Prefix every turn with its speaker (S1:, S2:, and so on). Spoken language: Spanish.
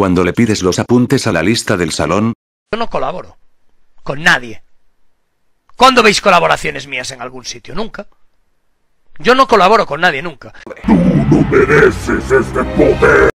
S1: cuando le pides los apuntes a la lista del salón?
S2: Yo no colaboro. Con nadie. ¿Cuándo veis colaboraciones mías en algún sitio? Nunca. Yo no colaboro con nadie nunca. Tú
S3: no mereces este poder.